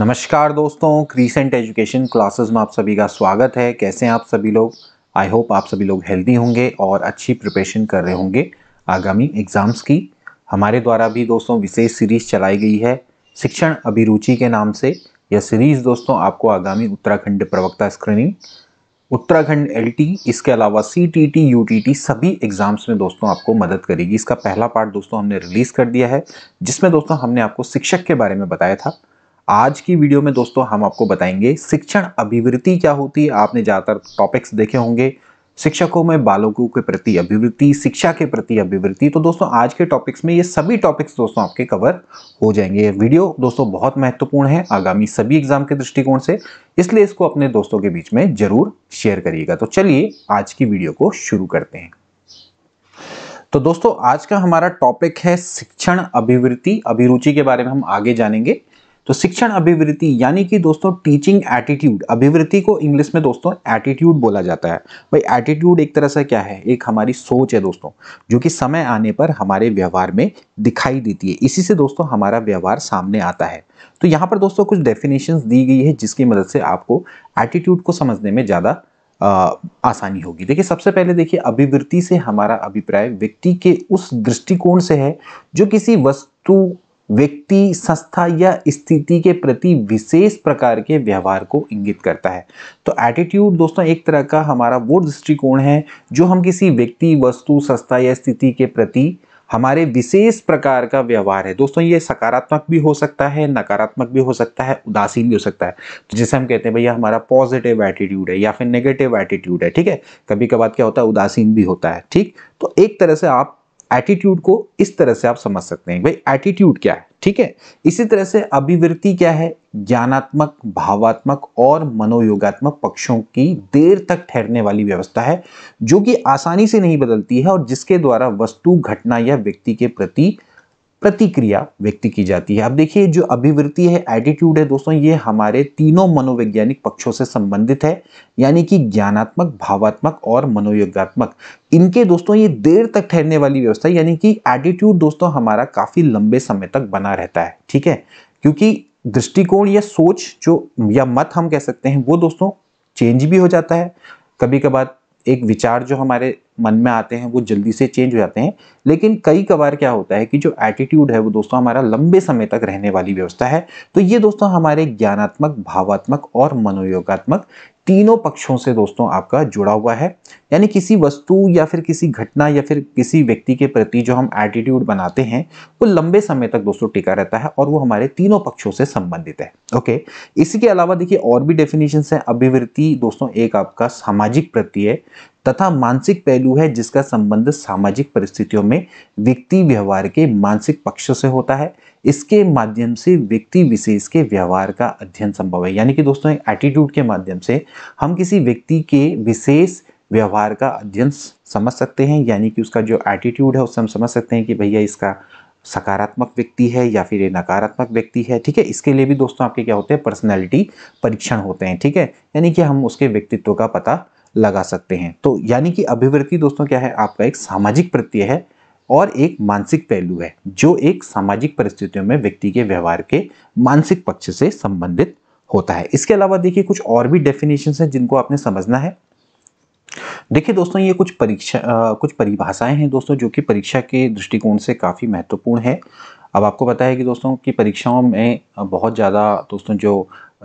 नमस्कार दोस्तों crescent education classes में आप सभी का स्वागत है कैसे हैं आप सभी लोग आई होप आप सभी लोग हेल्दी होंगे और अच्छी प्रिपरेशन कर रहे होंगे आगामी एग्ज़ाम्स की हमारे द्वारा भी दोस्तों विशेष सीरीज़ चलाई गई है शिक्षण अभिरुचि के नाम से यह सीरीज़ दोस्तों आपको आगामी उत्तराखंड प्रवक्ता स्क्रीनिंग उत्तराखंड एल इसके अलावा C T T U T T सभी एग्जाम्स में दोस्तों आपको मदद करेगी इसका पहला पार्ट दोस्तों हमने रिलीज़ कर दिया है जिसमें दोस्तों हमने आपको शिक्षक के बारे में बताया था आज की वीडियो में दोस्तों हम आपको बताएंगे शिक्षण अभिवृत्ति क्या होती है आपने ज़्यादातर टॉपिक्स देखे होंगे शिक्षकों में बालकों के प्रति अभिवृत्ति शिक्षा के प्रति अभिवृत्ति तो दोस्तों आज के टॉपिक्स में ये सभी टॉपिक्स दोस्तों आपके कवर हो जाएंगे ये वीडियो दोस्तों बहुत महत्वपूर्ण है आगामी सभी एग्जाम के दृष्टिकोण से इसलिए इसको अपने दोस्तों के बीच में जरूर शेयर करिएगा तो चलिए आज की वीडियो को शुरू करते हैं तो दोस्तों आज का हमारा टॉपिक है शिक्षण अभिवृत्ति अभिरुचि के बारे में हम आगे जानेंगे तो शिक्षण अभिवृत्ति यानी कि दोस्तों टीचिंग एटीट्यूड अभिवृत्ति को इंग्लिश में दोस्तों एटीट्यूड बोला जाता है भाई एटीट्यूड एक तरह से क्या है एक हमारी सोच है दोस्तों जो कि समय आने पर हमारे व्यवहार में दिखाई देती है इसी से दोस्तों हमारा व्यवहार सामने आता है तो यहाँ पर दोस्तों कुछ डेफिनेशन दी गई है जिसकी मदद से आपको एटीट्यूड को समझने में ज़्यादा आसानी होगी देखिए सबसे पहले देखिए अभिवृत्ति से हमारा अभिप्राय व्यक्ति के उस दृष्टिकोण से है जो किसी वस्तु व्यक्ति संस्था या स्थिति के प्रति विशेष प्रकार के व्यवहार को इंगित करता है तो एटीट्यूड दोस्तों एक तरह का हमारा वो दृष्टिकोण है जो हम किसी व्यक्ति वस्तु संस्था या स्थिति के प्रति हमारे विशेष प्रकार का व्यवहार है दोस्तों ये सकारात्मक भी हो सकता है नकारात्मक भी हो सकता है उदासीन भी हो सकता है तो जैसे हम कहते हैं भैया हमारा पॉजिटिव एटीट्यूड है या फिर नेगेटिव एटीट्यूड है ठीक है कभी कभार क्या होता है उदासीन भी होता है ठीक तो एक तरह से आप एटीट्यूड को इस तरह से आप समझ सकते हैं भाई एटीट्यूड क्या है ठीक है इसी तरह से अभिवृत्ति क्या है ज्ञानात्मक भावात्मक और मनोयोगात्मक पक्षों की देर तक ठहरने वाली व्यवस्था है जो कि आसानी से नहीं बदलती है और जिसके द्वारा वस्तु घटना या व्यक्ति के प्रति प्रतिक्रिया व्यक्त की जाती है अब देखिए जो अभिवृत्ति है एटीट्यूड है दोस्तों ये हमारे तीनों मनोवैज्ञानिक पक्षों से संबंधित है यानी कि ज्ञानात्मक भावात्मक और मनोयोगात्मक इनके दोस्तों ये देर तक ठहरने वाली व्यवस्था यानी कि एटीट्यूड दोस्तों हमारा काफ़ी लंबे समय तक बना रहता है ठीक है क्योंकि दृष्टिकोण या सोच जो या मत हम कह सकते हैं वो दोस्तों चेंज भी हो जाता है कभी कभार एक विचार जो हमारे मन में आते हैं वो जल्दी से चेंज हो जाते हैं लेकिन कई कबार क्या होता है कि जो एटीट्यूड है वो दोस्तों हमारा लंबे समय तक रहने वाली व्यवस्था है तो ये दोस्तों हमारे ज्ञानात्मक भावात्मक और मनोयोगात्मक तीनों पक्षों से दोस्तों आपका जुड़ा हुआ है यानी किसी वस्तु या फिर किसी घटना या फिर किसी व्यक्ति के प्रति जो हम एटीट्यूड बनाते हैं वो लंबे समय तक दोस्तों टिका रहता है और वो हमारे तीनों पक्षों से संबंधित है ओके इसी के अलावा देखिए और भी डेफिनेशन है अभिवृत्ति दोस्तों एक आपका सामाजिक प्रत्यय तथा मानसिक पहलू है जिसका संबंध सामाजिक परिस्थितियों में व्यक्ति व्यवहार के मानसिक पक्ष से होता है इसके माध्यम से व्यक्ति विशेष के व्यवहार का अध्ययन संभव है यानी कि दोस्तों एटीट्यूड के माध्यम से हम किसी व्यक्ति के विशेष व्यवहार का अध्ययन समझ सकते हैं यानी कि उसका जो एटीट्यूड है उससे हम समझ सकते हैं कि भैया इसका सकारात्मक व्यक्ति है या फिर ये नकारात्मक व्यक्ति है ठीक है इसके लिए भी दोस्तों आपके क्या होते हैं पर्सनैलिटी परीक्षण होते हैं ठीक है यानी कि हम उसके व्यक्तित्व का पता लगा सकते हैं तो यानी कि अभिवृत्ति दोस्तों क्या है आपका एक सामाजिक प्रत्यय है और एक मानसिक पहलू है जो एक सामाजिक परिस्थितियों में व्यक्ति के व्यवहार के मानसिक पक्ष से संबंधित होता है इसके अलावा देखिए कुछ और भी डेफिनेशन हैं जिनको आपने समझना है देखिए दोस्तों ये कुछ परीक्षा कुछ परिभाषाएं हैं दोस्तों जो कि परीक्षा के दृष्टिकोण से काफ़ी महत्वपूर्ण है अब आपको पता है कि दोस्तों की परीक्षाओं में बहुत ज़्यादा दोस्तों जो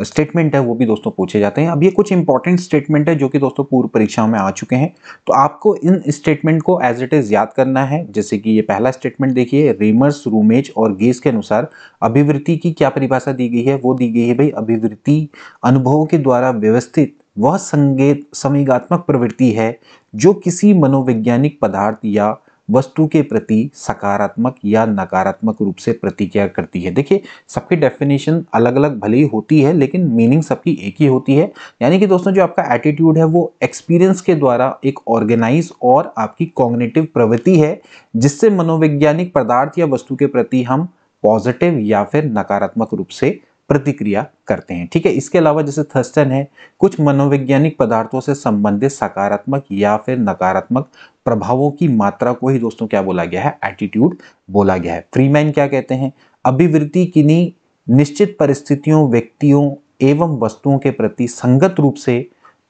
स्टेटमेंट है वो भी दोस्तों पूछे जाते हैं अब ये कुछ इंपॉर्टेंट स्टेटमेंट है जो कि दोस्तों पूर्व परीक्षा में आ चुके हैं तो आपको इन स्टेटमेंट को एज इट इज़ याद करना है जैसे कि ये पहला स्टेटमेंट देखिए रेमर्स रूमेज और गेस के अनुसार अभिवृत्ति की क्या परिभाषा दी गई है वो दी गई है भाई अभिवृत्ति अनुभव के द्वारा व्यवस्थित वह संगेत संवेगात्मक प्रवृत्ति है जो किसी मनोवैज्ञानिक पदार्थ या वस्तु के प्रति सकारात्मक या नकारात्मक रूप से प्रतिक्रिया करती है देखिए सबकी डेफिनेशन अलग अलग भले ही होती है लेकिन मीनिंग सबकी एक ही होती है यानी कि दोस्तों जो आपका एटीट्यूड है वो एक्सपीरियंस के द्वारा एक ऑर्गेनाइज और आपकी कॉग्नेटिव प्रवृत्ति है जिससे मनोवैज्ञानिक पदार्थ या वस्तु के प्रति हम पॉजिटिव या फिर नकारात्मक रूप से प्रतिक्रिया करते हैं ठीक है इसके अलावा जैसे थर्स्टन है कुछ मनोवैज्ञानिक पदार्थों से संबंधित सकारात्मक या फिर नकारात्मक प्रभावों की मात्रा को ही दोस्तों क्या बोला गया है एटीट्यूड बोला गया है फ्रीमैन क्या कहते हैं अभिवृत्ति किन्हीं निश्चित परिस्थितियों व्यक्तियों एवं वस्तुओं के प्रति संगत रूप से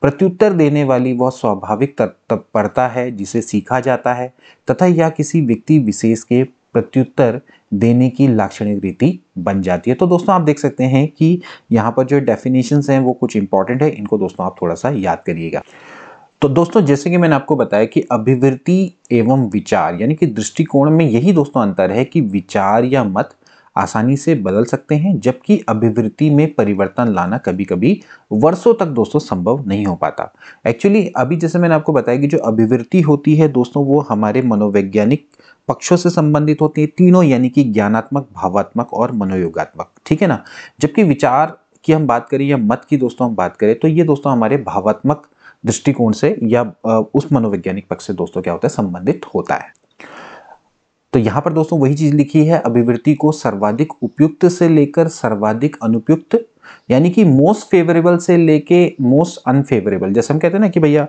प्रत्युत्तर देने वाली वह स्वाभाविक तत्परता है जिसे सीखा जाता है तथा यह किसी व्यक्ति विशेष के प्रत्युत्तर देने की लाक्षणिक रीति बन जाती है तो दोस्तों आप देख सकते हैं कि यहाँ पर जो डेफिनेशन हैं वो कुछ इंपॉर्टेंट है इनको दोस्तों आप थोड़ा सा याद करिएगा तो दोस्तों जैसे कि मैंने आपको बताया कि अभिवृत्ति एवं विचार यानी कि दृष्टिकोण में यही दोस्तों अंतर है कि विचार या मत आसानी से बदल सकते हैं जबकि अभिवृत्ति में परिवर्तन लाना कभी कभी वर्षों तक दोस्तों संभव नहीं हो पाता एक्चुअली अभी जैसे मैंने आपको बताया कि जो अभिवृत्ति होती है दोस्तों वो हमारे मनोवैज्ञानिक पक्षों से संबंधित होती है तीनों यानी कि ज्ञानात्मक भावात्मक और मनोयोगात्मक ठीक है ना जबकि विचार की हम बात करें या मत की दोस्तों हम बात करें तो ये दोस्तों हमारे भावात्मक दृष्टिकोण से या उस मनोवैज्ञानिक पक्ष से दोस्तों क्या होता है संबंधित होता है तो यहाँ पर दोस्तों वही चीज लिखी है अभिवृत्ति को सर्वाधिक उपयुक्त से लेकर सर्वाधिक अनुपयुक्त यानी कि मोस्ट फेवरेबल से लेके मोस्ट अनफेवरेबल जैसे हम कहते हैं ना कि भैया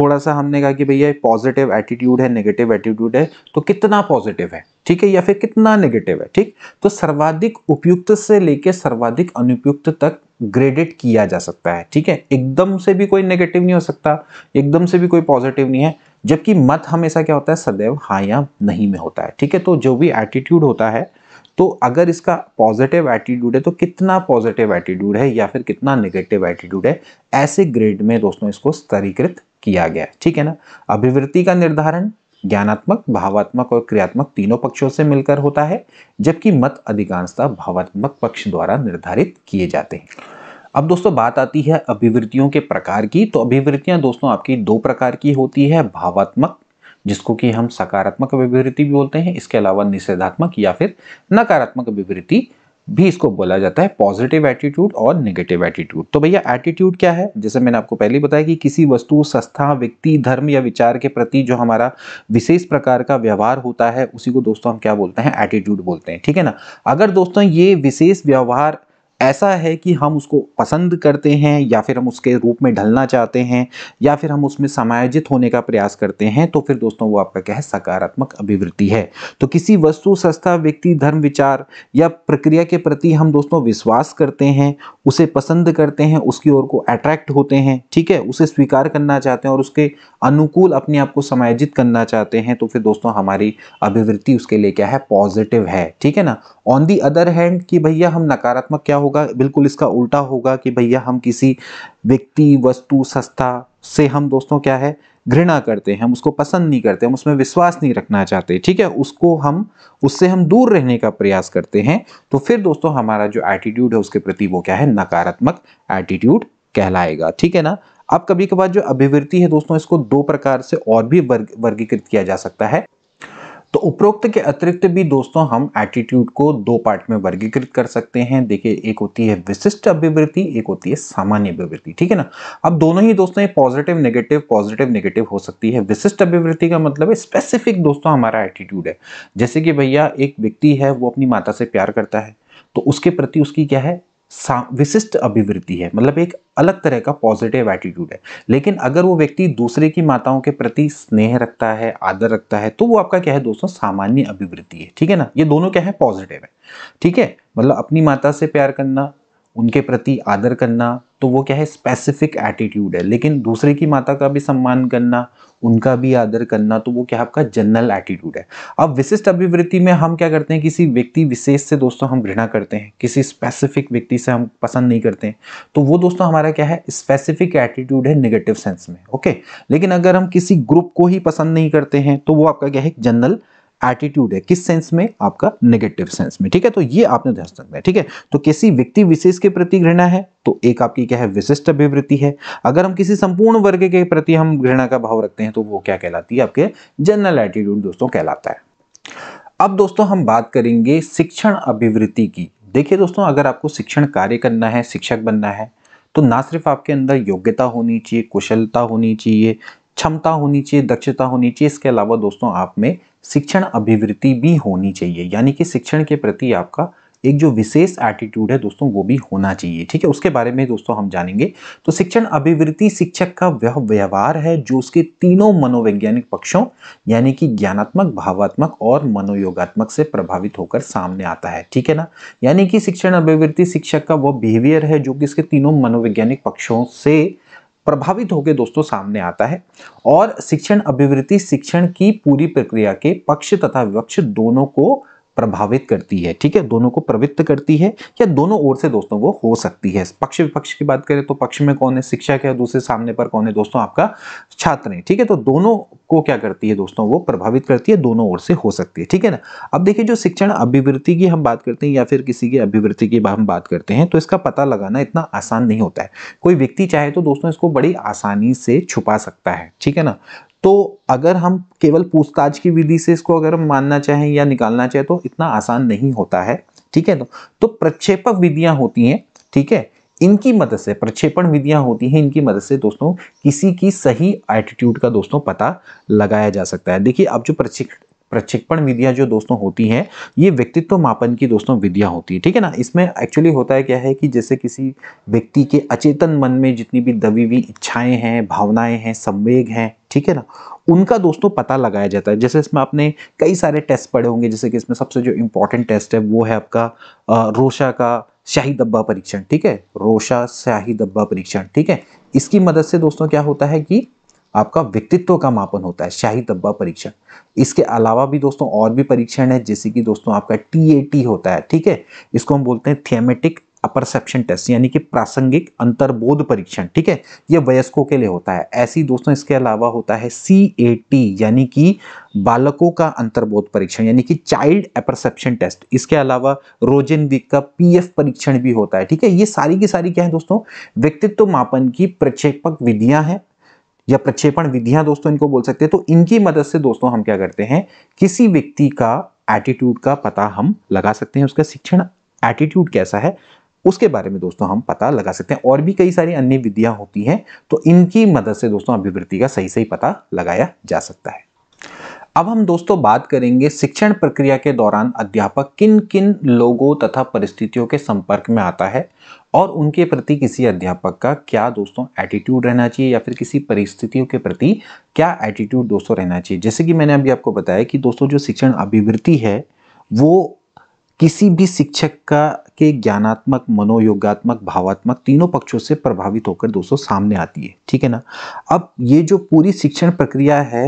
थोड़ा सा हमने कहा कि भैया पॉजिटिव एटीट्यूड है नेगेटिव एटीट्यूड है तो कितना पॉजिटिव है ठीक है या फिर कितना नेगेटिव है ठीक तो सर्वाधिक उपयुक्त से लेके सर्वाधिक अनुपयुक्त तक ग्रेडेड किया जा सकता है ठीक है एकदम से भी कोई नेगेटिव नहीं हो सकता एकदम से भी कोई पॉजिटिव नहीं है जबकि मत हमेशा क्या होता है सदैव हाँ या नहीं में होता है ठीक है तो जो भी एटीट्यूड होता है तो अगर इसका पॉजिटिव एटीट्यूड है तो कितना पॉजिटिव एटीट्यूड है या फिर कितना नेगेटिव एटीट्यूड है ऐसे ग्रेड में दोस्तों इसको स्तरीकृत किया गया ठीक है ना अभिवृत्ति का निर्धारण ज्ञानात्मक भावात्मक और क्रियात्मक तीनों पक्षों से मिलकर होता है जबकि मत अधिकांशता भावात्मक पक्ष द्वारा निर्धारित किए जाते हैं अब दोस्तों बात आती है अभिवृत्तियों के प्रकार की तो अभिवृत्तियां दोस्तों आपकी दो प्रकार की होती है भावात्मक जिसको कि हम सकारात्मक अभिवृत्ति भी बोलते हैं इसके अलावा निषेधात्मक या फिर नकारात्मक अभिवृत्ति भी इसको बोला जाता है पॉजिटिव एटीट्यूड और निगेटिव एटीट्यूड तो भैया एटीट्यूड क्या है जैसे मैंने आपको पहले बताया कि किसी वस्तु संस्था व्यक्ति धर्म या विचार के प्रति जो हमारा विशेष प्रकार का व्यवहार होता है उसी को दोस्तों हम क्या बोलते हैं एटीट्यूड बोलते हैं ठीक है ना अगर दोस्तों ये विशेष व्यवहार ऐसा है कि हम उसको पसंद करते हैं या फिर हम उसके रूप में ढलना चाहते हैं या फिर हम उसमें समायोजित होने का प्रयास करते हैं तो फिर दोस्तों वो आपका क्या है सकारात्मक अभिवृत्ति है तो किसी वस्तु संस्था व्यक्ति धर्म विचार या प्रक्रिया के प्रति हम दोस्तों विश्वास करते हैं उसे पसंद करते हैं उसकी ओर को अट्रैक्ट होते हैं ठीक है उसे स्वीकार करना चाहते हैं और उसके अनुकूल अपने आप को समायोजित करना चाहते हैं तो फिर दोस्तों हमारी अभिवृत्ति उसके लिए क्या है पॉजिटिव है ठीक है ना ऑन दी अदर हैंड कि भैया हम नकारात्मक क्या हो होगा बिल्कुल इसका उल्टा होगा कि भैया हम किसी व्यक्ति वस्तु संस्था से हम दोस्तों क्या है घृणा करते हैं हम उसको पसंद नहीं करते हम उसमें विश्वास नहीं रखना चाहते ठीक है उसको हम उससे हम दूर रहने का प्रयास करते हैं तो फिर दोस्तों हमारा जो एटीट्यूड है उसके प्रति वो क्या है नकारात्मक एटीट्यूड कहलाएगा ठीक है ना अब कभी कभार जो अभिवृत्ति है दोस्तों इसको दो प्रकार से और भी वर्ग वर्गीकृत किया जा सकता है तो उपरोक्त के अतिरिक्त भी दोस्तों हम एटीट्यूड को दो पार्ट में वर्गीकृत कर सकते हैं देखिए एक होती है विशिष्ट अभिवृत्ति एक होती है सामान्य अभिवृत्ति ठीक है ना अब दोनों ही दोस्तों ये पॉजिटिव नेगेटिव पॉजिटिव नेगेटिव हो सकती है विशिष्ट अभिवृत्ति का मतलब है स्पेसिफिक दोस्तों हमारा एटीट्यूड है जैसे कि भैया एक व्यक्ति है वो अपनी माता से प्यार करता है तो उसके प्रति उसकी क्या है विशिष्ट अभिवृत्ति है मतलब एक अलग तरह का पॉजिटिव एटीट्यूड है लेकिन अगर वो व्यक्ति दूसरे की माताओं के प्रति स्नेह रखता है आदर रखता है तो वो आपका क्या है दोस्तों सामान्य अभिवृत्ति है ठीक है ना ये दोनों क्या है पॉजिटिव है ठीक है मतलब अपनी माता से प्यार करना उनके प्रति आदर करना तो वो क्या है स्पेसिफिक एटीट्यूड है लेकिन दूसरे की माता का भी सम्मान करना उनका भी आदर करना तो वो क्या आपका जनरल एटीट्यूड है अब विशिष्ट अभिवृत्ति में हम क्या करते हैं किसी व्यक्ति विशेष से दोस्तों हम घृणा करते हैं किसी स्पेसिफिक व्यक्ति से हम पसंद नहीं करते हैं तो वो दोस्तों हमारा क्या है स्पेसिफिक एटीट्यूड है निगेटिव सेंस में ओके लेकिन अगर हम किसी ग्रुप को ही पसंद नहीं करते हैं तो वो आपका क्या है जनरल एटीट्यूड है किस सेंस में आपका नेगेटिव सेंस में ठीक है तो ये आपने ध्यान रखना है ठीक है तो किसी व्यक्ति विशेष के प्रति घृणा है तो एक आपकी क्या है विशिष्ट अभिवृत्ति है अगर हम किसी संपूर्ण वर्ग के प्रति हम घृणा का भाव रखते हैं तो वो क्या कहलाती है आपके जनरल एटीट्यूड दोस्तों कहलाता है अब दोस्तों हम बात करेंगे शिक्षण अभिवृत्ति की देखिए दोस्तों अगर आपको शिक्षण कार्य करना है शिक्षक बनना है तो ना सिर्फ आपके अंदर योग्यता होनी चाहिए कुशलता होनी चाहिए क्षमता होनी चाहिए दक्षता होनी चाहिए इसके अलावा दोस्तों आप में शिक्षण अभिवृत्ति भी होनी चाहिए यानी कि शिक्षण के प्रति आपका एक जो विशेष एटीट्यूड है दोस्तों वो भी होना चाहिए ठीक है उसके बारे में दोस्तों हम जानेंगे तो शिक्षण अभिवृत्ति शिक्षक का वह व्यवहार है जो उसके तीनों मनोवैज्ञानिक पक्षों यानी कि ज्ञानात्मक भावात्मक और मनोयोगात्मक से प्रभावित होकर सामने आता है ठीक है ना यानी कि शिक्षण अभिवृत्ति शिक्षक का वह बिहेवियर है जो कि इसके तीनों मनोवैज्ञानिक पक्षों से प्रभावित होकर दोस्तों सामने आता है और शिक्षण अभिवृत्ति शिक्षण की पूरी प्रक्रिया के पक्ष तथा विपक्ष दोनों को प्रभावित करती है ठीक है दोनों को प्रवृत्त करती है या दोनों ओर से दोस्तों वो हो सकती है पक्ष विपक्ष की बात करें तो पक्ष में कौन है शिक्षक है दूसरे सामने पर कौन है दोस्तों आपका छात्र है ठीक है तो दोनों को क्या करती है दोस्तों वो प्रभावित करती है दोनों ओर से हो सकती है ठीक है ना अब देखिए जो शिक्षण अभिवृत्ति की हम बात करते हैं या फिर किसी की अभिवृत्ति की हम बात करते हैं तो इसका पता लगाना इतना आसान नहीं होता है कोई व्यक्ति चाहे तो दोस्तों इसको बड़ी आसानी से छुपा सकता है ठीक है ना तो अगर हम केवल पूछताछ की विधि से इसको अगर हम मानना चाहें या निकालना चाहें तो इतना आसान नहीं होता है ठीक है तो, तो प्रक्षेपक विधियां होती हैं ठीक है इनकी मदद से प्रक्षेपण विधियां होती हैं इनकी मदद से दोस्तों किसी की सही एटीट्यूड का दोस्तों पता लगाया जा सकता है देखिए अब जो प्रक्षेप प्रक्षेपण विधियां जो दोस्तों होती हैं ये व्यक्तित्व मापन की दोस्तों विधियां होती है ठीक है ना इसमें एक्चुअली होता है क्या है कि जैसे किसी व्यक्ति के अचेतन मन में जितनी भी दबी हुई इच्छाएं हैं भावनाएं हैं संवेग हैं ठीक है ना उनका दोस्तों पता लगाया जाता है जैसे इसमें आपने कई सारे टेस्ट पढ़े होंगे जैसे कि इसमें सबसे जो इम्पोर्टेंट टेस्ट है वो है आपका रोशा का शाही दब्बा परीक्षण ठीक है रोशा शाही दब्बा परीक्षण ठीक है इसकी मदद से दोस्तों क्या होता है कि आपका व्यक्तित्व का मापन होता है शाही दब्बा परीक्षण इसके अलावा भी दोस्तों और भी परीक्षण है जैसे कि दोस्तों आपका टी होता है ठीक है इसको हम बोलते हैं थियमेटिक परसेप्शन टेस्ट यानी कि प्रासंगिक अंतर्बोध परीक्षण ठीक है ये वयस्कों के लिए होता है ऐसी दोस्तों इसके अलावा होता है सी ए टी यानी कि बालकों का अंतर्बोध परीक्षण यानी कि चाइल्ड अपरसेप्शन टेस्ट इसके अलावा रोजन वीक का पीएफ परीक्षण भी होता है ठीक है ये सारी की सारी क्या है दोस्तों व्यक्तित्व मापन की प्रक्षेपक विधियां हैं या प्रक्षेपण विधियां दोस्तों इनको बोल सकते हैं तो इनकी मदद से दोस्तों हम क्या करते हैं किसी व्यक्ति का एटीट्यूड का पता हम लगा सकते हैं उसका शिक्षण एटीट्यूड कैसा है उसके बारे में दोस्तों हम पता लगा सकते हैं और भी कई सारी अन्य विधियां होती हैं तो इनकी मदद से दोस्तों अभिवृत्ति का सही सही पता लगाया जा सकता है अब हम दोस्तों बात करेंगे शिक्षण प्रक्रिया के दौरान अध्यापक किन किन लोगों तथा परिस्थितियों के संपर्क में आता है और उनके प्रति किसी अध्यापक का क्या दोस्तों एटीट्यूड रहना चाहिए या फिर किसी परिस्थितियों के प्रति क्या एटीट्यूड दोस्तों रहना चाहिए जैसे कि मैंने अभी आपको बताया कि दोस्तों जो शिक्षण अभिवृत्ति है वो किसी भी शिक्षक का के ज्ञानात्मक मनोयोगात्मक भावात्मक तीनों पक्षों से प्रभावित होकर दोस्तों सामने आती है ठीक है ना अब ये जो पूरी शिक्षण प्रक्रिया है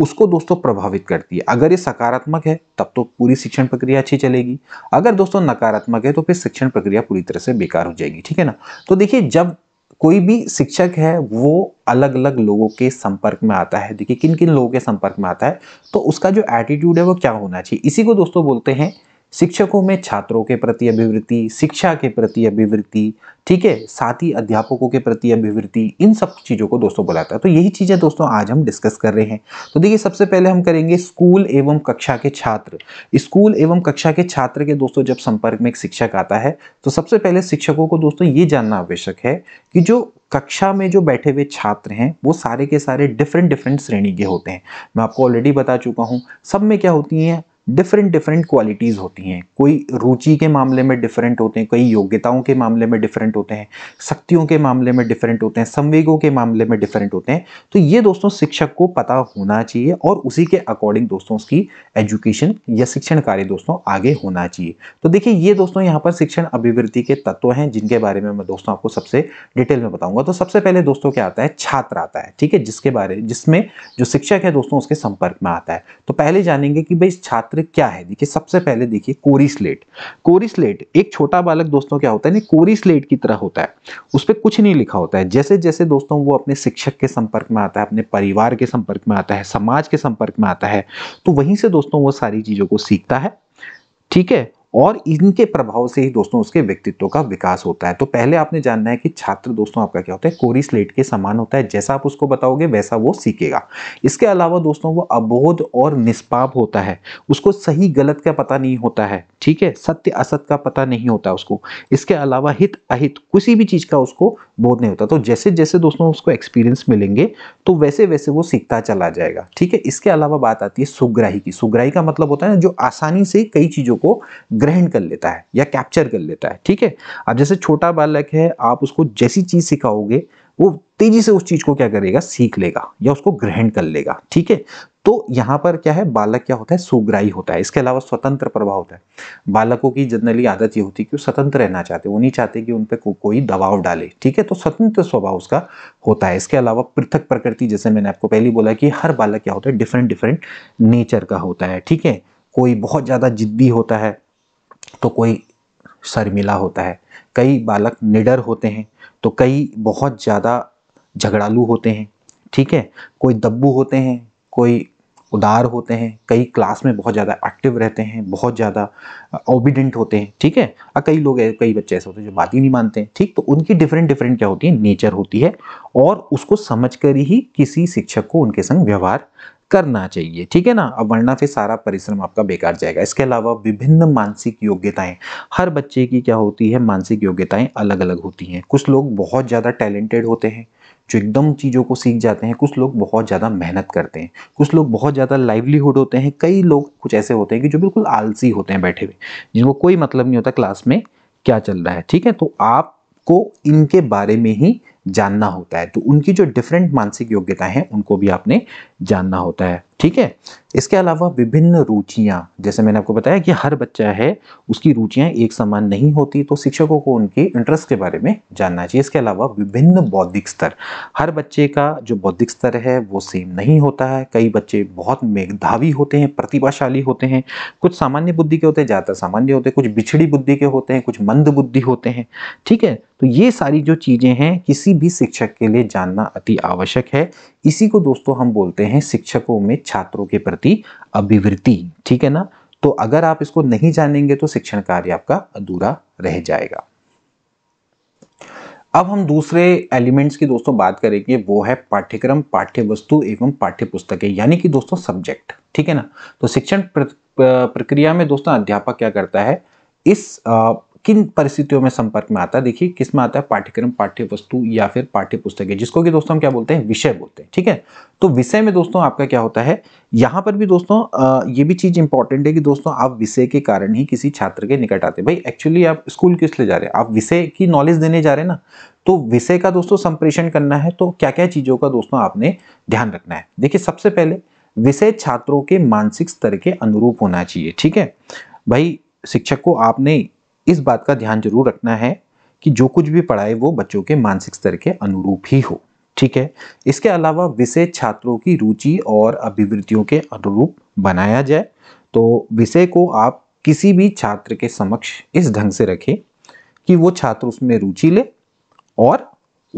उसको दोस्तों प्रभावित करती है अगर ये सकारात्मक है तब तो पूरी शिक्षण प्रक्रिया अच्छी चलेगी अगर दोस्तों नकारात्मक है तो फिर शिक्षण प्रक्रिया पूरी तरह से बेकार हो जाएगी ठीक है ना तो देखिए जब कोई भी शिक्षक है वो अलग अलग लोगों के संपर्क में आता है देखिए किन किन लोगों के संपर्क में आता है तो उसका जो एटीट्यूड है वो क्या होना चाहिए इसी को दोस्तों बोलते हैं शिक्षकों में छात्रों के प्रति अभिवृत्ति शिक्षा के प्रति अभिवृत्ति ठीक है साथ ही अध्यापकों के प्रति अभिवृत्ति इन सब चीज़ों को दोस्तों बुलाता है तो यही चीज़ें दोस्तों आज हम डिस्कस कर रहे हैं तो देखिए सबसे पहले हम करेंगे स्कूल एवं कक्षा के छात्र स्कूल एवं कक्षा के छात्र के दोस्तों जब संपर्क में एक शिक्षक आता है तो सबसे पहले शिक्षकों को दोस्तों ये जानना आवश्यक है कि जो कक्षा में जो बैठे हुए छात्र हैं वो सारे के सारे डिफरेंट डिफरेंट श्रेणी के होते हैं मैं आपको ऑलरेडी बता चुका हूँ सब में क्या होती हैं डिफरेंट डिफरेंट क्वालिटीज़ होती हैं कोई रुचि के मामले में डिफरेंट होते हैं कई योग्यताओं के मामले में डिफरेंट होते हैं शक्तियों के मामले में डिफरेंट होते हैं संवेगों के मामले में डिफरेंट होते हैं तो ये दोस्तों शिक्षक को पता होना चाहिए और उसी के अकॉर्डिंग दोस्तों उसकी एजुकेशन या शिक्षण कार्य दोस्तों आगे होना चाहिए तो देखिए ये दोस्तों यहाँ पर शिक्षण अभिवृत्ति के तत्व हैं जिनके बारे में मैं दोस्तों आपको सबसे डिटेल में बताऊंगा तो सबसे पहले दोस्तों क्या आता है छात्र आता है ठीक है जिसके बारे जिसमें जो शिक्षक है दोस्तों उसके संपर्क में आता है तो पहले जानेंगे कि भाई छात्र चक्र क्या है देखिए सबसे पहले देखिए कोरी स्लेट कोरी स्लेट एक छोटा बालक दोस्तों क्या होता है कोरी स्लेट की तरह होता है उस पर कुछ नहीं लिखा होता है जैसे जैसे दोस्तों वो अपने शिक्षक के संपर्क में आता है अपने परिवार के संपर्क में आता है समाज के संपर्क में आता है तो वहीं से दोस्तों वो सारी चीज़ों को सीखता है ठीक है और इनके प्रभाव से ही दोस्तों उसके व्यक्तित्व का विकास होता है तो पहले आपने जानना है कि छात्र दोस्तों आपका क्या होता है कोरी स्लेट के समान होता है जैसा आप उसको बताओगे वैसा वो सीखेगा इसके अलावा दोस्तों वो अबोध और निष्पाप होता है उसको सही गलत का पता नहीं होता है ठीक है सत्य असत का पता नहीं होता उसको इसके अलावा हित अहित किसी भी चीज़ का उसको बोध नहीं होता तो जैसे जैसे दोस्तों उसको एक्सपीरियंस मिलेंगे तो वैसे वैसे वो सीखता चला जाएगा ठीक है इसके अलावा बात आती है सुग्राही की सुग्राही का मतलब होता है ना जो आसानी से कई चीज़ों को ग्रहण कर लेता है या कैप्चर कर लेता है ठीक है अब जैसे छोटा बालक है आप उसको जैसी चीज़ सिखाओगे वो तेजी से उस चीज़ को क्या करेगा सीख लेगा या उसको ग्रहण कर लेगा ठीक है तो यहाँ पर क्या है बालक क्या होता है सुग्राही होता है इसके अलावा स्वतंत्र प्रभाव होता है बालकों की जनरली आदत ये होती है कि वो स्वतंत्र रहना चाहते हैं वो नहीं चाहते कि उन पर को, कोई दबाव डाले ठीक है तो स्वतंत्र स्वभाव उसका होता है इसके अलावा पृथक प्रकृति जैसे मैंने आपको पहले बोला कि हर बालक क्या होता है डिफरेंट डिफरेंट नेचर का होता है ठीक है कोई बहुत ज़्यादा जिद्दी होता है तो कोई शर्मिला होता है कई बालक निडर होते हैं तो कई बहुत ज़्यादा झगड़ालू होते हैं ठीक है कोई दब्बू होते हैं कोई उदार होते हैं कई क्लास में बहुत ज़्यादा एक्टिव रहते हैं बहुत ज़्यादा ओबिडेंट होते हैं ठीक है और कई लोग कई बच्चे ऐसे होते हैं जो बात ही नहीं मानते हैं ठीक तो उनकी डिफरेंट डिफरेंट क्या होती है नेचर होती है और उसको समझ कर ही किसी शिक्षक को उनके संग व्यवहार करना चाहिए ठीक है ना अब वरना फिर सारा परिश्रम आपका बेकार जाएगा इसके अलावा विभिन्न मानसिक योग्यताएं हर बच्चे की क्या होती है मानसिक योग्यताएं अलग अलग होती हैं कुछ लोग बहुत ज़्यादा टैलेंटेड होते हैं जो एकदम चीज़ों को सीख जाते हैं कुछ लोग बहुत ज़्यादा मेहनत करते हैं कुछ लोग बहुत ज़्यादा लाइवलीहुड होते हैं कई लोग कुछ ऐसे होते हैं कि जो बिल्कुल आलसी होते हैं बैठे हुए जिनको कोई मतलब नहीं होता क्लास में क्या चल रहा है ठीक है तो आपको इनके बारे में ही जानना होता है तो उनकी जो डिफरेंट मानसिक योग्यता हैं उनको भी आपने जानना होता है ठीक है इसके अलावा विभिन्न रुचियां जैसे मैंने आपको बताया कि हर बच्चा है उसकी रुचियां एक समान नहीं होती तो शिक्षकों को उनके इंटरेस्ट के बारे में जानना चाहिए इसके अलावा विभिन्न बौद्धिक स्तर हर बच्चे का जो बौद्धिक स्तर है वो सेम नहीं होता है कई बच्चे बहुत मेघधावी होते हैं प्रतिभाशाली होते हैं कुछ सामान्य बुद्धि के होते हैं ज़्यादा सामान्य होते हैं कुछ बिछड़ी बुद्धि के होते हैं कुछ मंद बुद्धि होते हैं ठीक है तो ये सारी जो चीज़ें हैं किसी भी शिक्षक के लिए जानना अति आवश्यक है इसी को दोस्तों हम बोलते हैं शिक्षकों में छात्रों के प्रति अभिवृत्ति ठीक है ना तो अगर आप इसको नहीं जानेंगे तो शिक्षण कार्य आपका अधूरा रह जाएगा अब हम दूसरे एलिमेंट्स की दोस्तों बात करेंगे वो है पाठ्यक्रम पाठ्य वस्तु एवं पाठ्य पुस्तकें यानी कि दोस्तों सब्जेक्ट ठीक है ना तो शिक्षण प्रक्रिया में दोस्तों अध्यापक क्या करता है इस किन परिस्थितियों में संपर्क में आता है देखिए किस में आता है पाठ्यक्रम पाठ्य वस्तु या फिर पाठ्य पुस्तक जिसको कि दोस्तों हम क्या बोलते हैं विषय बोलते हैं ठीक है तो विषय में दोस्तों आपका क्या होता है यहाँ पर भी दोस्तों ये भी चीज़ इंपॉर्टेंट है कि दोस्तों आप विषय के कारण ही किसी छात्र के निकट आते भाई एक्चुअली आप स्कूल किस लिए जा रहे हैं आप विषय की नॉलेज देने जा रहे हैं ना तो विषय का दोस्तों संप्रेषण करना है तो क्या क्या चीज़ों का दोस्तों आपने ध्यान रखना है देखिए सबसे पहले विषय छात्रों के मानसिक स्तर के अनुरूप होना चाहिए ठीक है भाई शिक्षक को आपने इस बात का ध्यान जरूर रखना है कि जो कुछ भी पढ़ाए वो बच्चों के मानसिक स्तर के अनुरूप ही हो ठीक है इसके अलावा विषय छात्रों की रुचि और अभिवृत्तियों के अनुरूप बनाया जाए तो विषय को आप किसी भी छात्र के समक्ष इस ढंग से रखें कि वो छात्र उसमें रुचि ले और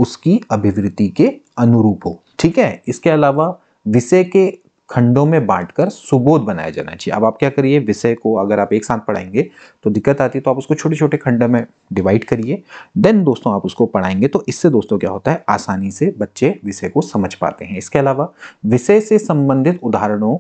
उसकी अभिवृत्ति के अनुरूप हो ठीक है इसके अलावा विषय के खंडों में बांटकर सुबोध बनाया जाना चाहिए अब आप क्या करिए विषय को अगर आप एक साथ पढ़ाएंगे तो दिक्कत आती है तो आप उसको छोटे छोटे खंड में डिवाइड करिए देन दोस्तों आप उसको पढ़ाएंगे तो इससे दोस्तों क्या होता है आसानी से बच्चे विषय को समझ पाते हैं इसके अलावा विषय से संबंधित उदाहरणों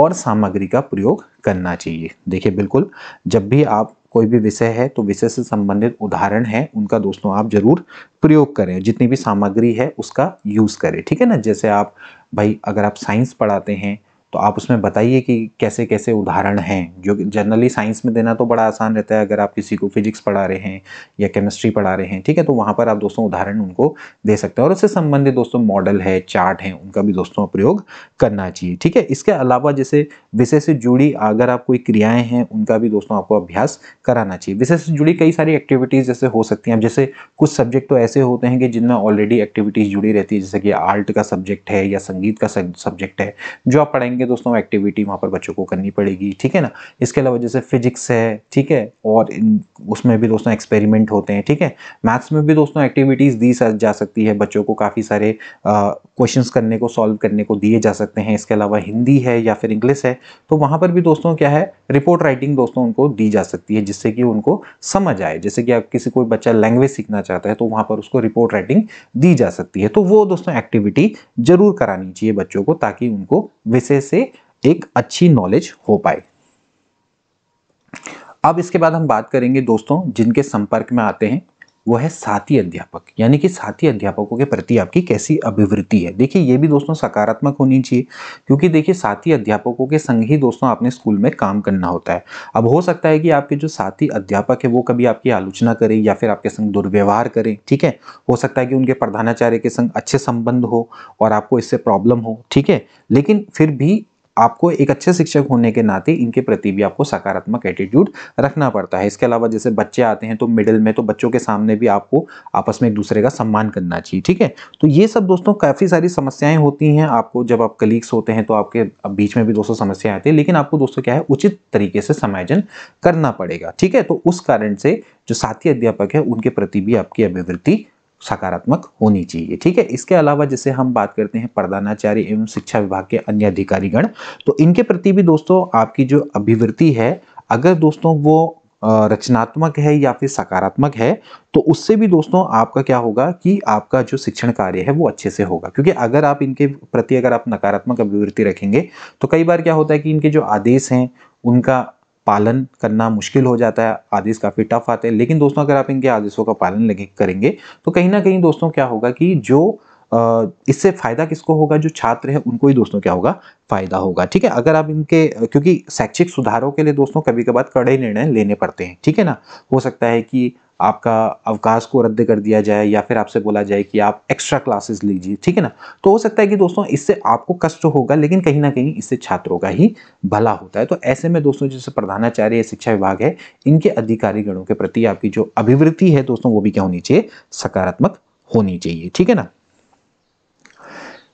और सामग्री का प्रयोग करना चाहिए देखिए बिल्कुल जब भी आप कोई भी विषय है तो विषय से संबंधित उदाहरण है उनका दोस्तों आप जरूर प्रयोग करें जितनी भी सामग्री है उसका यूज़ करें ठीक है ना जैसे आप भाई अगर आप साइंस पढ़ाते हैं तो आप उसमें बताइए कि कैसे कैसे उदाहरण हैं जो जनरली साइंस में देना तो बड़ा आसान रहता है अगर आप किसी को फिजिक्स पढ़ा रहे हैं या केमिस्ट्री पढ़ा रहे हैं ठीक है तो वहाँ पर आप दोस्तों उदाहरण उनको दे सकते हैं और उससे संबंधित दोस्तों मॉडल है चार्ट हैं उनका भी दोस्तों प्रयोग करना चाहिए ठीक है इसके अलावा जैसे विषय से जुड़ी अगर आप कोई क्रियाएँ हैं उनका भी दोस्तों आपको अभ्यास कराना चाहिए विषय से जुड़ी कई सारी एक्टिविटीज़ जैसे हो सकती हैं जैसे कुछ सब्जेक्ट तो ऐसे होते हैं कि जिनमें ऑलरेडी एक्टिविटीज़ जुड़ी रहती है जैसे कि आर्ट का सब्जेक्ट है या संगीत का सब्जेक्ट है जो आप पढ़ेंगे करेंगे दोस्तों एक्टिविटी वहाँ पर बच्चों को करनी पड़ेगी ठीक है ना इसके अलावा जैसे फिजिक्स है ठीक है और उसमें भी दोस्तों एक्सपेरिमेंट होते हैं ठीक है मैथ्स में भी दोस्तों एक्टिविटीज़ दी जा सकती है बच्चों को काफ़ी सारे क्वेश्चन करने को सॉल्व करने को दिए जा सकते हैं इसके अलावा हिंदी है या फिर इंग्लिश है तो वहाँ पर भी दोस्तों क्या है रिपोर्ट राइटिंग दोस्तों उनको दी जा सकती है जिससे कि उनको समझ आए जैसे कि आप किसी कोई बच्चा लैंग्वेज सीखना चाहता है तो वहाँ पर उसको रिपोर्ट राइटिंग दी जा सकती है तो वो दोस्तों एक्टिविटी जरूर करानी चाहिए बच्चों को ताकि उनको विशेष से एक अच्छी नॉलेज हो पाए अब इसके बाद हम बात करेंगे दोस्तों जिनके संपर्क में आते हैं वो है साथी अध्यापक यानी कि साथी अध्यापकों के प्रति आपकी कैसी अभिवृत्ति है देखिए ये भी दोस्तों सकारात्मक होनी चाहिए क्योंकि देखिए साथी अध्यापकों के संग ही दोस्तों आपने स्कूल में काम करना होता है अब हो सकता है कि आपके जो साथी अध्यापक है वो कभी आपकी आलोचना करें या फिर आपके संग दुर्व्यवहार करें ठीक है हो सकता है कि उनके प्रधानाचार्य के संग अच्छे संबंध हो और आपको इससे प्रॉब्लम हो ठीक है लेकिन फिर भी आपको एक अच्छे शिक्षक होने के नाते इनके प्रति भी आपको सकारात्मक एटीट्यूड रखना पड़ता है इसके अलावा जैसे बच्चे आते हैं तो मिडिल में तो बच्चों के सामने भी आपको आपस में एक दूसरे का सम्मान करना चाहिए ठीक है तो ये सब दोस्तों काफ़ी सारी समस्याएं होती हैं आपको जब आप कलीग्स होते हैं तो आपके बीच में भी दोस्तों समस्याएं आती है लेकिन आपको दोस्तों क्या है उचित तरीके से समायोजन करना पड़ेगा ठीक है तो उस कारण से जो साथी अध्यापक है उनके प्रति भी आपकी अभिवृत्ति सकारात्मक होनी चाहिए ठीक है इसके अलावा जैसे हम बात करते हैं प्रधानाचार्य एवं शिक्षा विभाग के अन्य अधिकारीगण तो इनके प्रति भी दोस्तों आपकी जो अभिवृत्ति है अगर दोस्तों वो रचनात्मक है या फिर सकारात्मक है तो उससे भी दोस्तों आपका क्या होगा कि आपका जो शिक्षण कार्य है वो अच्छे से होगा क्योंकि अगर आप इनके प्रति अगर आप नकारात्मक अभिवृत्ति रखेंगे तो कई बार क्या होता है कि इनके जो आदेश हैं उनका पालन करना मुश्किल हो जाता है आदेश काफ़ी टफ आते हैं लेकिन दोस्तों अगर आप इनके आदेशों का पालन लगे करेंगे तो कहीं ना कहीं दोस्तों क्या होगा कि जो इससे फायदा किसको होगा जो छात्र है उनको ही दोस्तों क्या होगा फायदा होगा ठीक है अगर आप इनके क्योंकि शैक्षिक सुधारों के लिए दोस्तों कभी कभार कड़े निर्णय लेने पड़ते हैं ठीक है ना हो सकता है कि आपका अवकाश को रद्द कर दिया जाए या फिर आपसे बोला जाए कि आप एक्स्ट्रा क्लासेस लीजिए ठीक है ना तो हो सकता है कि दोस्तों इससे आपको कष्ट होगा लेकिन कहीं ना कहीं इससे छात्रों का ही भला होता है तो ऐसे में दोस्तों जैसे प्रधानाचार्य या शिक्षा विभाग है इनके अधिकारीगणों के प्रति आपकी जो अभिवृत्ति है दोस्तों वो भी क्या होनी चाहिए सकारात्मक होनी चाहिए ठीक है ना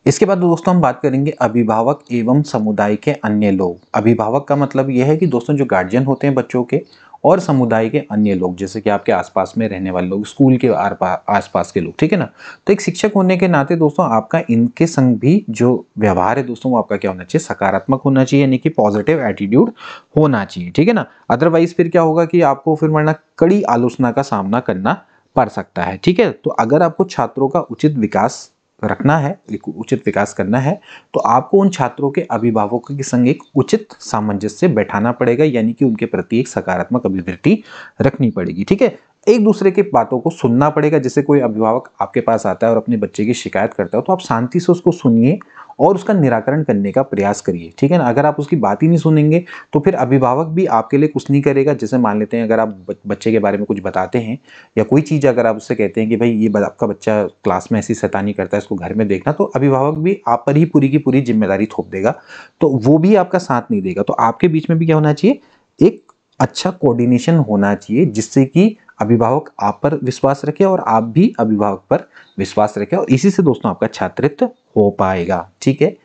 इसके बाद दोस्तों हम बात करेंगे अभिभावक एवं समुदाय के अन्य लोग अभिभावक का मतलब यह है कि दोस्तों जो गार्जियन होते हैं बच्चों के और समुदाय के अन्य लोग जैसे कि आपके आसपास में रहने वाले लोग स्कूल के आसपास के लोग ठीक है ना तो एक शिक्षक होने के नाते दोस्तों आपका इनके संग भी जो व्यवहार है दोस्तों वो आपका क्या होना चाहिए सकारात्मक होना चाहिए यानी कि पॉजिटिव एटीट्यूड होना चाहिए ठीक है ना अदरवाइज फिर क्या होगा कि आपको फिर वरना कड़ी आलोचना का सामना करना पड़ सकता है ठीक है तो अगर आपको छात्रों का उचित विकास रखना है एक उचित विकास करना है तो आपको उन छात्रों के अभिभावकों के संग एक उचित सामंजस्य बैठाना पड़ेगा यानी कि उनके प्रति एक सकारात्मक अभिवृत्ति रखनी पड़ेगी ठीक है एक दूसरे के बातों को सुनना पड़ेगा जैसे कोई अभिभावक आपके पास आता है और अपने बच्चे की शिकायत करता है तो आप शांति से उसको सुनिए और उसका निराकरण करने का प्रयास करिए ठीक है ना अगर आप उसकी बात ही नहीं सुनेंगे तो फिर अभिभावक भी आपके लिए कुछ नहीं करेगा जैसे मान लेते हैं अगर आप बच्चे के बारे में कुछ बताते हैं या कोई चीज़ अगर आप उससे कहते हैं कि भाई ये आपका बच्चा क्लास में ऐसी शैतानी करता है इसको घर में देखना तो अभिभावक भी आप पर ही पूरी की पूरी जिम्मेदारी थोप देगा तो वो भी आपका साथ नहीं देगा तो आपके बीच में भी क्या होना चाहिए एक अच्छा कोऑर्डिनेशन होना चाहिए जिससे कि अभिभावक आप पर विश्वास रखे और आप भी अभिभावक पर विश्वास रखें और इसी से दोस्तों आपका छात्रित्व हो पाएगा ठीक है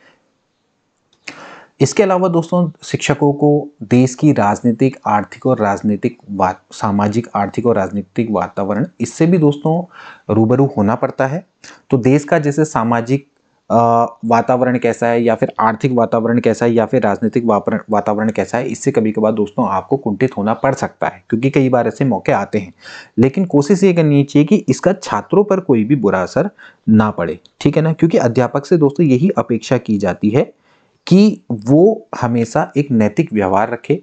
इसके अलावा दोस्तों शिक्षकों को देश की राजनीतिक आर्थिक और राजनीतिक सामाजिक आर्थिक और राजनीतिक वातावरण इससे भी दोस्तों रूबरू होना पड़ता है तो देश का जैसे सामाजिक वातावरण कैसा है या फिर आर्थिक वातावरण कैसा है या फिर राजनीतिक वातावरण कैसा है इससे कभी कभार दोस्तों आपको कुंठित होना पड़ सकता है क्योंकि कई बार ऐसे मौके आते हैं लेकिन कोशिश ये करनी चाहिए कि इसका छात्रों पर कोई भी बुरा असर ना पड़े ठीक है ना क्योंकि अध्यापक से दोस्तों यही अपेक्षा की जाती है कि वो हमेशा एक नैतिक व्यवहार रखे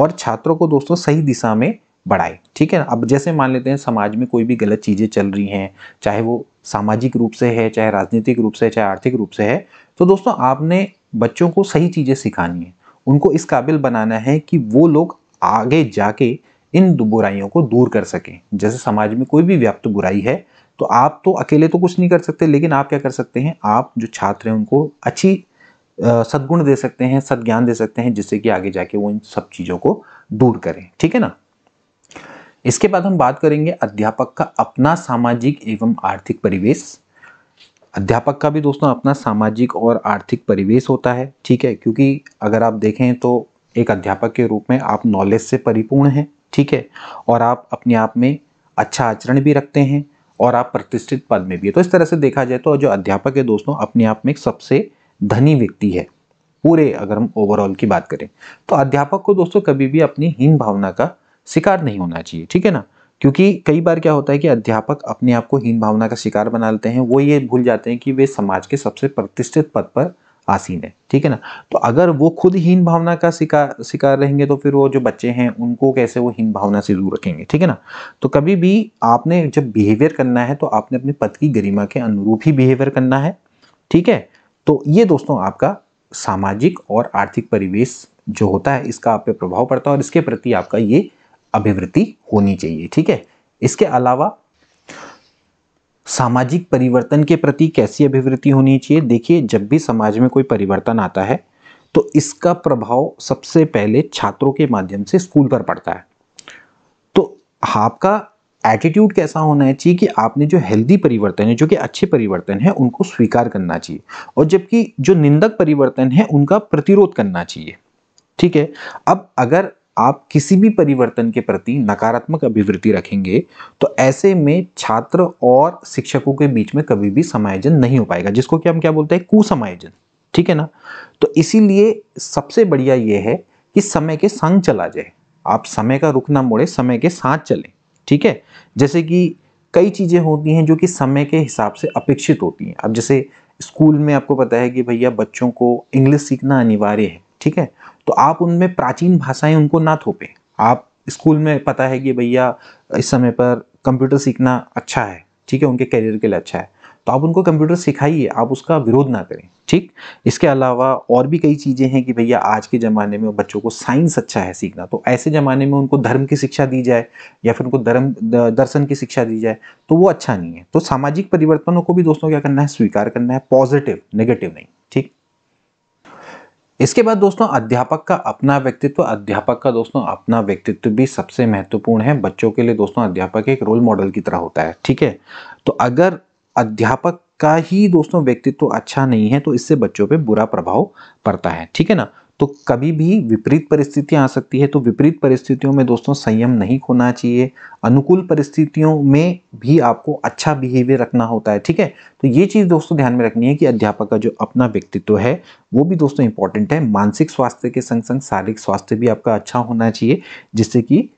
और छात्रों को दोस्तों सही दिशा में बढ़ाए ठीक है ना अब जैसे मान लेते हैं समाज में कोई भी गलत चीज़ें चल रही हैं चाहे वो सामाजिक रूप से है चाहे राजनीतिक रूप से चाहे आर्थिक रूप से है तो दोस्तों आपने बच्चों को सही चीज़ें सिखानी है उनको इस काबिल बनाना है कि वो लोग आगे जाके इन बुराइयों को दूर कर सकें जैसे समाज में कोई भी व्याप्त बुराई है तो आप तो अकेले तो कुछ नहीं कर सकते लेकिन आप क्या कर सकते हैं आप जो छात्र हैं उनको अच्छी सद्गुण दे सकते हैं सद्ज्ञान दे सकते हैं जिससे कि आगे जाके वो इन सब चीज़ों को दूर करें ठीक है ना इसके बाद हम बात करेंगे अध्यापक का अपना सामाजिक एवं आर्थिक परिवेश अध्यापक का भी दोस्तों अपना सामाजिक और आर्थिक परिवेश होता है ठीक है क्योंकि अगर आप देखें तो एक अध्यापक के रूप में आप नॉलेज से परिपूर्ण हैं ठीक है और आप अपने आप में अच्छा आचरण भी रखते हैं और आप प्रतिष्ठित पद में भी है तो इस तरह से देखा जाए तो जो अध्यापक है दोस्तों अपने आप में सबसे धनी व्यक्ति है पूरे अगर हम ओवरऑल की बात करें तो अध्यापक को दोस्तों कभी भी अपनी हीन भावना का शिकार नहीं होना चाहिए ठीक है ना क्योंकि कई बार क्या होता है कि अध्यापक अपने आप को हीन भावना का शिकार बना लेते हैं वो ये भूल जाते हैं कि वे समाज के सबसे प्रतिष्ठित पद पर आसीन है ठीक है ना तो अगर वो खुद हीन भावना का शिकार शिकार रहेंगे तो फिर वो जो बच्चे हैं उनको कैसे वो हीन भावना से दूर रखेंगे ठीक है ना तो कभी भी आपने जब बिहेवियर करना है तो आपने अपने पद की गरिमा के अनुरूप ही बिहेवियर करना है ठीक है तो ये दोस्तों आपका सामाजिक और आर्थिक परिवेश जो होता है इसका आप पे प्रभाव पड़ता है और इसके प्रति आपका ये अभिवृत्ति होनी चाहिए ठीक है इसके अलावा सामाजिक परिवर्तन के प्रति कैसी अभिवृत्ति होनी चाहिए देखिए जब भी समाज में कोई परिवर्तन आता है तो इसका प्रभाव सबसे पहले छात्रों के माध्यम से स्कूल पर पड़ता है तो आपका एटीट्यूड कैसा होना चाहिए कि आपने जो हेल्दी परिवर्तन है जो कि अच्छे परिवर्तन है उनको स्वीकार करना चाहिए और जबकि जो निंदक परिवर्तन है उनका प्रतिरोध करना चाहिए ठीक है अब अगर आप किसी भी परिवर्तन के प्रति नकारात्मक अभिवृत्ति रखेंगे तो ऐसे में छात्र और शिक्षकों के बीच में कभी भी समायोजन नहीं हो पाएगा जिसको कि हम क्या बोलते हैं कुसमायोजन ठीक है ना तो इसीलिए सबसे बढ़िया ये है कि समय के संग चला जाए आप समय का रुख ना मोड़े समय के साथ चलें ठीक है जैसे कि कई चीज़ें होती हैं जो कि समय के हिसाब से अपेक्षित होती हैं अब जैसे स्कूल में आपको पता है कि भैया बच्चों को इंग्लिश सीखना अनिवार्य है ठीक है तो आप उनमें प्राचीन भाषाएं उनको ना थोपें आप स्कूल में पता है कि भैया इस समय पर कंप्यूटर सीखना अच्छा है ठीक है उनके करियर के लिए अच्छा है तो आप उनको कंप्यूटर सिखाइए आप उसका विरोध ना करें ठीक इसके अलावा और भी कई चीज़ें हैं कि भैया आज के ज़माने में बच्चों को साइंस अच्छा है सीखना तो ऐसे ज़माने में उनको धर्म की शिक्षा दी जाए या फिर उनको धर्म दर्शन की शिक्षा दी जाए तो वो अच्छा नहीं है तो सामाजिक परिवर्तनों को भी दोस्तों क्या करना है स्वीकार करना है पॉजिटिव नेगेटिव नहीं ठीक इसके बाद दोस्तों अध्यापक का अपना व्यक्तित्व अध्यापक का दोस्तों अपना व्यक्तित्व भी सबसे महत्वपूर्ण है बच्चों के लिए दोस्तों अध्यापक एक रोल मॉडल की तरह होता है ठीक है तो अगर अध्यापक का ही दोस्तों व्यक्तित्व अच्छा नहीं है तो इससे बच्चों पे बुरा प्रभाव पड़ता है ठीक है ना तो कभी भी विपरीत परिस्थितियाँ आ सकती है तो विपरीत परिस्थितियों में दोस्तों संयम नहीं खोना चाहिए अनुकूल परिस्थितियों में भी आपको अच्छा बिहेवियर रखना होता है ठीक है तो ये चीज़ दोस्तों ध्यान में रखनी है कि अध्यापक का जो अपना व्यक्तित्व है वो भी दोस्तों इंपॉर्टेंट है मानसिक स्वास्थ्य के संग संग शारीरिक स्वास्थ्य भी आपका अच्छा होना चाहिए जिससे कि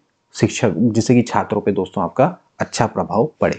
शिक्षक जिससे कि छात्रों पर दोस्तों आपका अच्छा प्रभाव पड़े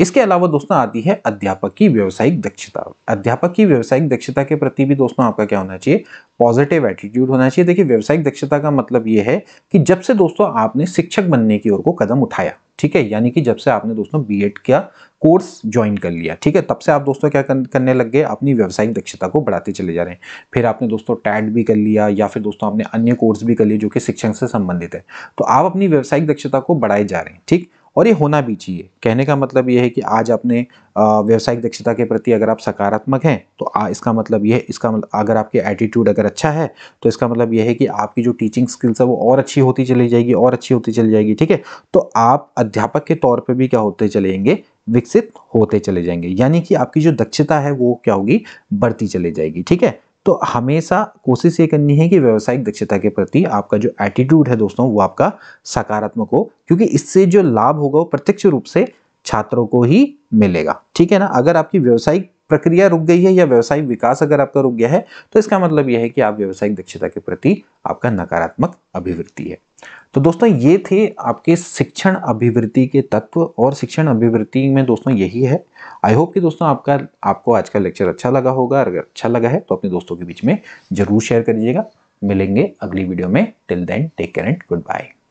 इसके अलावा दोस्तों आती है अध्यापक की व्यवसायिक दक्षता अध्यापक की व्यवसायिक दक्षता के प्रति भी दोस्तों आपका क्या होना चाहिए पॉजिटिव एटीट्यूड होना चाहिए देखिए व्यवसायिक दक्षता का मतलब ये है कि जब से दोस्तों आपने शिक्षक बनने की ओर को कदम उठाया ठीक है यानी कि जब से आपने दोस्तों एड का कोर्स ज्वाइन कर लिया ठीक है तब से आप दोस्तों क्या करने लग गए अपनी व्यावसायिक दक्षता को बढ़ाते चले जा रहे हैं फिर आपने दोस्तों टैट भी कर लिया या फिर दोस्तों आपने अन्य कोर्स भी कर लिए जो कि शिक्षण से संबंधित है तो आप अपनी व्यवसायिक दक्षता को बढ़ाए जा रहे हैं ठीक और ये होना भी चाहिए कहने का मतलब ये है कि आज अपने व्यावसायिक दक्षता के प्रति अगर आप सकारात्मक हैं तो आ, इसका मतलब ये इसका मतलब अगर आपके एटीट्यूड अगर अच्छा है तो इसका मतलब ये है कि आपकी जो टीचिंग स्किल्स है वो और अच्छी होती चली जाएगी और अच्छी होती चली जाएगी ठीक है तो आप अध्यापक के तौर पर भी क्या होते चलेंगे विकसित होते चले जाएंगे यानी कि आपकी जो दक्षता है वो क्या होगी बढ़ती चली जाएगी ठीक है तो हमेशा कोशिश ये करनी है कि व्यावसायिक दक्षता के प्रति आपका जो एटीट्यूड है दोस्तों वो आपका सकारात्मक हो क्योंकि इससे जो लाभ होगा वो प्रत्यक्ष रूप से छात्रों को ही मिलेगा ठीक है ना अगर आपकी व्यावसायिक प्रक्रिया रुक गई है या व्यावसायिक विकास अगर आपका रुक गया है तो इसका मतलब यह है कि आप व्यावसायिक दक्षता के प्रति आपका नकारात्मक अभिवृत्ति है तो दोस्तों ये थे आपके शिक्षण अभिवृत्ति के तत्व और शिक्षण अभिवृत्ति में दोस्तों यही है आई होप कि दोस्तों आपका आपको आज का लेक्चर अच्छा लगा होगा अगर अच्छा लगा है तो अपने दोस्तों के बीच में जरूर शेयर करिएगा मिलेंगे अगली वीडियो में till then take care and good bye